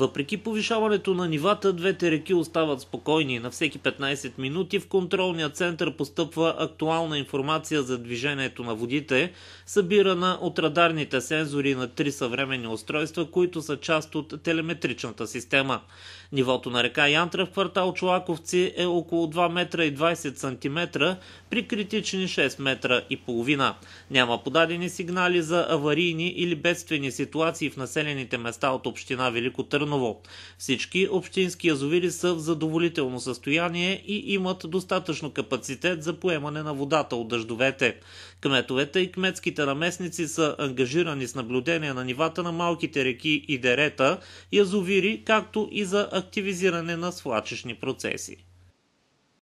Въпреки повишаването на нивата, двете реки остават спокойни. На всеки 15 минути в контролния център постъпва актуална информация за движението на водите, събирана от радарните сензори на три съвременни устройства, които са част от телеметричната система. Нивото на река Янтра в квартал Чулаковци е около 2 метра и 20 см, при критични 6 метра и половина. Няма подадени сигнали за аварийни или бедствени ситуации в населените места от община Велико Търно. Търново. Всички общински язовири са в задоволително състояние и имат достатъчно капацитет за поемане на водата от дъждовете. Кметовете и кметските наместници са ангажирани с наблюдение на нивата на малките реки и дерета, язовири, както и за активизиране на свлачешни процеси.